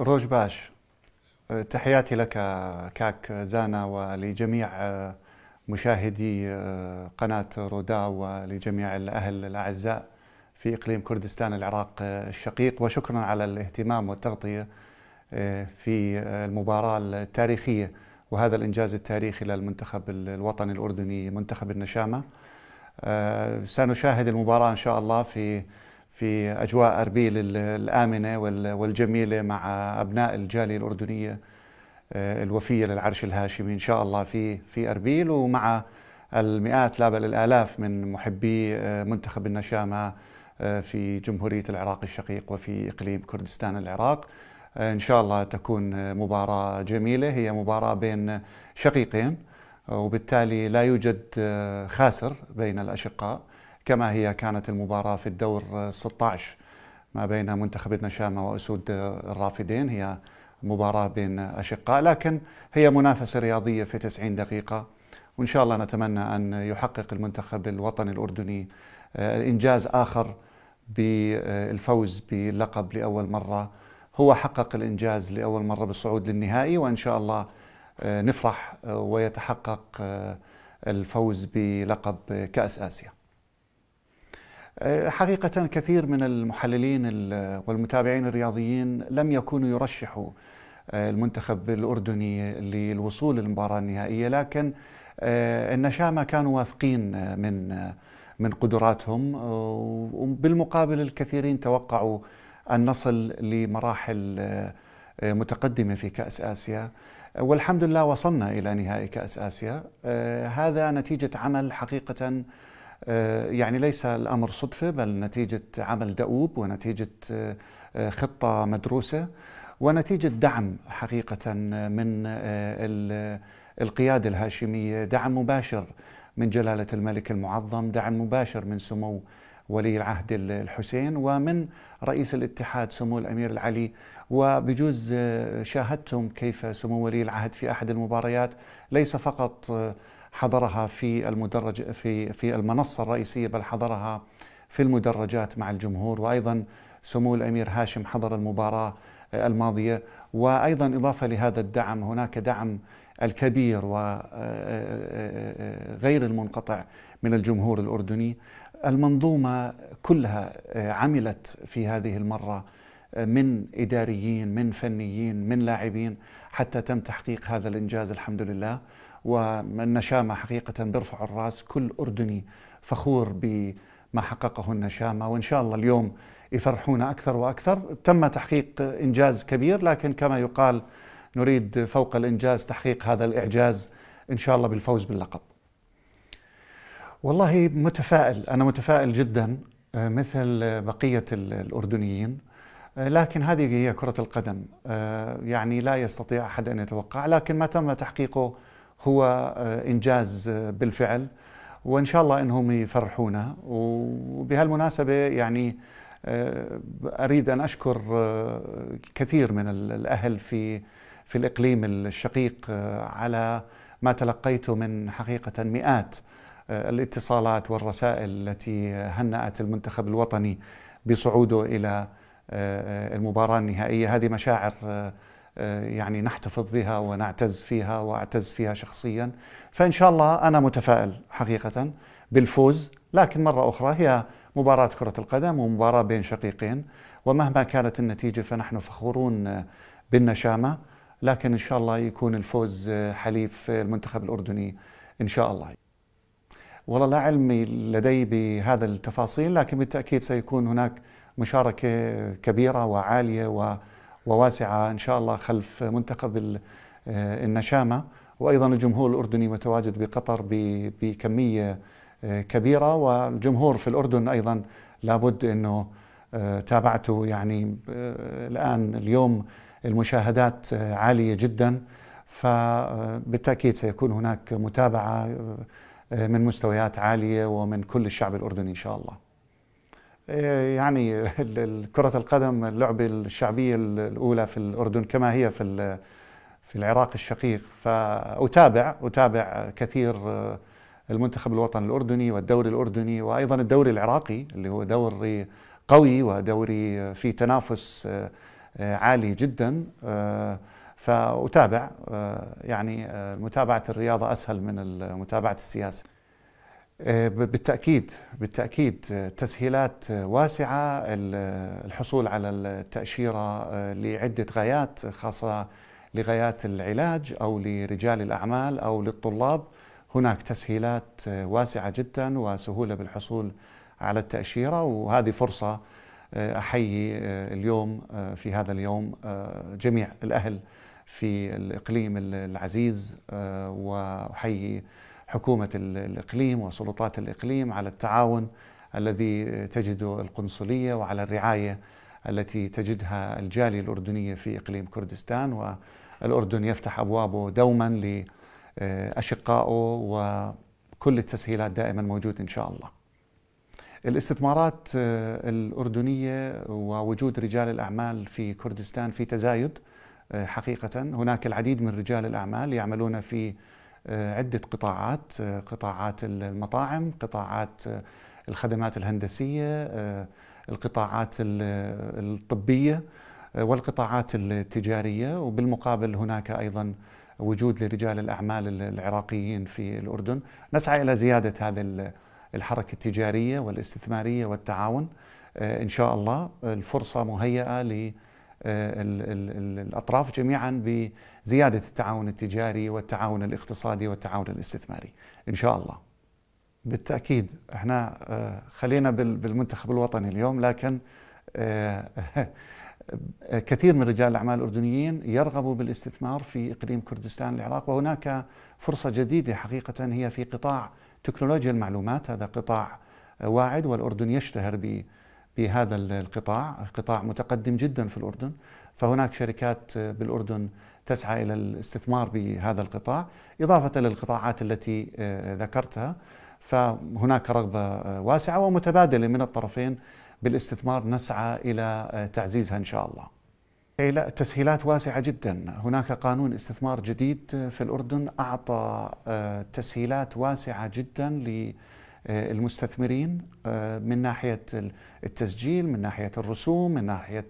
روج باش آه، تحياتي لك كاك زانا ولجميع آه، مشاهدي آه، قناة رودا ولجميع الأهل الأعزاء في إقليم كردستان العراق الشقيق وشكرا على الاهتمام والتغطية في المباراة التاريخية وهذا الإنجاز التاريخي للمنتخب الوطني الأردني منتخب النشامة سنشاهد المباراة إن شاء الله في في أجواء أربيل الآمنة والجميلة مع أبناء الجالية الأردنية آه، الوفية للعرش الهاشمي إن شاء الله في في أربيل ومع المئات لا بل الآلاف من محبي آه، منتخب النشامة آه، في جمهورية العراق الشقيق وفي إقليم كردستان العراق إن شاء الله تكون مباراة جميلة هي مباراة بين شقيقين وبالتالي لا يوجد خاسر بين الأشقاء كما هي كانت المباراة في الدور 16 ما بين منتخب النشامة وأسود الرافدين هي مباراة بين أشقاء لكن هي منافسة رياضية في 90 دقيقة وإن شاء الله نتمنى أن يحقق المنتخب الوطني الأردني آه، إنجاز آخر بالفوز باللقب لأول مرة هو حقق الإنجاز لأول مرة بالصعود للنهائي وإن شاء الله آه، نفرح آه، ويتحقق الفوز بلقب كأس آسيا حقيقة كثير من المحللين والمتابعين الرياضيين لم يكونوا يرشحوا آه، المنتخب الأردني للوصول للمباراة النهائية لكن آه، النشامة كانوا واثقين من من قدراتهم آه، وبالمقابل الكثيرين توقعوا أن نصل لمراحل متقدمة في كأس آسيا والحمد لله وصلنا إلى نهائي كأس آسيا هذا نتيجة عمل حقيقة آه، يعني ليس الامر صدفه بل نتيجه عمل دؤوب ونتيجه آه، آه، خطه مدروسه ونتيجه دعم حقيقه من القياده الهاشميه دعم مباشر من جلاله الملك المعظم دعم مباشر من سمو ولي العهد الحسين ومن رئيس الاتحاد سمو الامير العلي وبجوز شاهدتم كيف سمو ولي العهد في احد المباريات ليس فقط حضرها في المدرج في في المنصه الرئيسيه بل حضرها في المدرجات مع الجمهور وايضا سمو الامير هاشم حضر المباراه الماضيه وايضا اضافه لهذا الدعم هناك دعم الكبير وغير آه، آه، آه، المنقطع من الجمهور الاردني المنظومه كلها عملت في هذه المره من اداريين من فنيين من لاعبين حتى تم تحقيق هذا الانجاز الحمد لله والنشامة حقيقة بيرفعوا الراس كل أردني فخور بما حققه النشامة وإن شاء الله اليوم يفرحونا أكثر وأكثر تم تحقيق إنجاز كبير لكن كما يقال نريد فوق الإنجاز تحقيق هذا الإعجاز إن شاء الله بالفوز باللقب والله متفائل أنا متفائل جدا آه، مثل بقية الأردنيين آه، لكن هذه هي كرة القدم آه، يعني لا يستطيع أحد أن يتوقع لكن ما تم تحقيقه هو آه، إنجاز آه، بالفعل وإن شاء الله أنهم يفرحونا وبهالمناسبة يعني آه، أريد أن أشكر كثير من الأهل في في الإقليم الشقيق على ما تلقيته من حقيقة مئات الاتصالات والرسائل التي هنأت المنتخب الوطني بصعوده إلى المباراة النهائية هذه مشاعر آه، يعني نحتفظ بها ونعتز فيها واعتز فيها شخصيا فان شاء الله انا متفائل حقيقه بالفوز لكن مره اخرى هي مباراه كره القدم ومباراه بين شقيقين ومهما كانت النتيجه فنحن فخورون بالنشامه لكن ان شاء الله يكون الفوز حليف المنتخب الاردني ان شاء الله والله لا علمي لدي بهذا التفاصيل لكن بالتاكيد سيكون هناك مشاركه كبيره وعاليه و وواسعة إن شاء الله خلف منتخب آه، النشامة وأيضا الجمهور الأردني متواجد بقطر بكمية آه، كبيرة والجمهور في الأردن أيضا لابد أنه آه، تابعته يعني الآن اليوم المشاهدات عالية جدا فبالتأكيد سيكون هناك متابعة من مستويات عالية ومن كل الشعب الأردني إن شاء الله إيه، يعني كرة القدم اللعبة الشعبية الأولى في الأردن كما هي في في العراق الشقيق فأتابع أتابع كثير آه، المنتخب الوطني الأردني والدوري الأردني وأيضا الدوري العراقي اللي هو دوري قوي ودوري فيه تنافس آه، آه، عالي جدا فأتابع يعني متابعة الرياضة أسهل من متابعة السياسة آه، بالتاكيد بالتاكيد آه، تسهيلات آه، واسعه الحصول على التاشيره لعده غايات خاصه لغايات العلاج او لرجال الاعمال او للطلاب هناك تسهيلات واسعه جدا وسهوله بالحصول على التاشيره وهذه فرصه احيي اليوم في هذا اليوم جميع الاهل في الاقليم العزيز واحيي حكومه الاقليم وسلطات الاقليم على التعاون الذي تجده القنصليه وعلى الرعايه التي تجدها الجاليه الاردنيه في اقليم كردستان والاردن يفتح ابوابه دوما لاشقائه وكل التسهيلات دائما موجوده ان شاء الله. الاستثمارات آه، الاردنيه ووجود رجال الاعمال في كردستان في تزايد آه، حقيقه، هناك العديد من رجال الاعمال يعملون في آه، عدة قطاعات آه، قطاعات المطاعم قطاعات آه، الخدمات الهندسية القطاعات الطبية والقطاعات التجارية وبالمقابل هناك أيضا وجود لرجال الأعمال العراقيين في الأردن نسعى إلى زيادة هذا الحركة التجارية والاستثمارية والتعاون إن شاء الله الفرصة مهيئة آه، الأطراف جميعا بزيادة التعاون التجاري والتعاون الاقتصادي والتعاون الاستثماري إن شاء الله بالتأكيد احنا آه، خلينا بالمنتخب الوطني اليوم لكن آه، كثير من رجال الأعمال الأردنيين يرغبوا بالاستثمار في إقليم كردستان العراق وهناك فرصة جديدة حقيقة هي في قطاع تكنولوجيا المعلومات هذا قطاع واعد والأردن يشتهر ب بهذا القطاع قطاع متقدم جدا في الأردن فهناك شركات بالأردن تسعى إلى الاستثمار بهذا القطاع إضافة للقطاعات التي آه، ذكرتها فهناك رغبة آه، واسعة ومتبادلة من الطرفين بالاستثمار نسعى إلى آه، تعزيزها إن شاء الله التسهيلات واسعة جدا هناك قانون استثمار جديد في الأردن أعطى تسهيلات واسعة جدا آه، المستثمرين آه، من ناحيه التسجيل من ناحيه الرسوم من ناحيه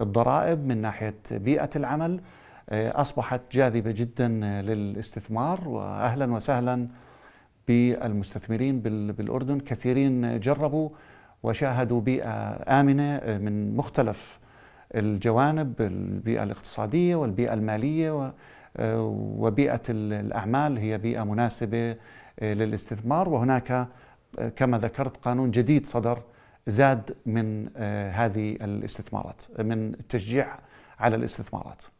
الضرائب من ناحيه بيئه العمل آه، اصبحت جاذبه جدا للاستثمار واهلا وسهلا بالمستثمرين بالاردن كثيرين جربوا وشاهدوا بيئه امنه من مختلف الجوانب البيئه الاقتصاديه والبيئه الماليه وبيئه الاعمال هي بيئه مناسبه للاستثمار وهناك آه، كما ذكرت قانون جديد صدر زاد من آه، هذه الاستثمارات من التشجيع على الاستثمارات